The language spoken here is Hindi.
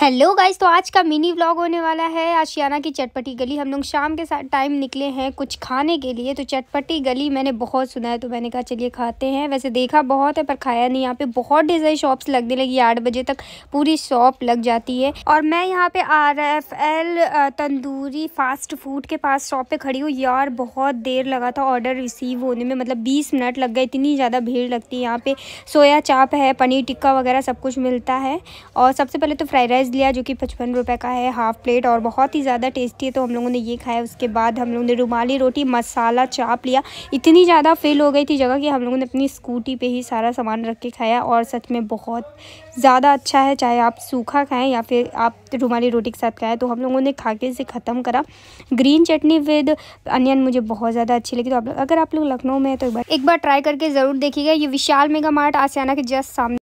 हेलो गाइस तो आज का मिनी व्लॉग होने वाला है आशियाना की चटपटी गली हम लोग शाम के साथ टाइम निकले हैं कुछ खाने के लिए तो चटपटी गली मैंने बहुत सुना है तो मैंने कहा चलिए खाते हैं वैसे देखा बहुत है पर खाया नहीं यहाँ पे बहुत डिज़ाइन शॉप्स लगने लगी आठ बजे तक पूरी शॉप लग जाती है और मैं यहाँ पे R F L tandoori fast food के पास शॉप पर खड़ी हूँ यार बहुत देर लगा था ऑर्डर रिसीव होने में मतलब बीस मिनट लग गए इतनी ज़्यादा भीड़ लगती है यहाँ पर सोया चाप है पनीर टिक्का वगैरह सब कुछ मिलता है और सबसे पहले तो फ्राइड राइस राइस लिया जो कि पचपन रुपए का है हाफ़ प्लेट और बहुत ही ज़्यादा टेस्टी है तो हम लोगों ने ये खाया उसके बाद हम लोगों ने रुमाली रोटी मसाला चाप लिया इतनी ज़्यादा फेल हो गई थी जगह कि हम लोगों ने अपनी स्कूटी पे ही सारा सामान रख के खाया और सच में बहुत ज़्यादा अच्छा है चाहे आप सूखा खाएँ या फिर आप रुमाली रोटी के साथ खाएँ तो हम लोगों ने खा के इसे ख़त्म करा ग्रीन चटनी विद अनियन मुझे बहुत ज़्यादा अच्छी लगी तो आप अगर आप लोग लखनऊ में हैं तो एक बार ट्राई करके ज़रूर देखिएगा ये विशाल मेगा मार्ट आसियाना के जस्ट सामने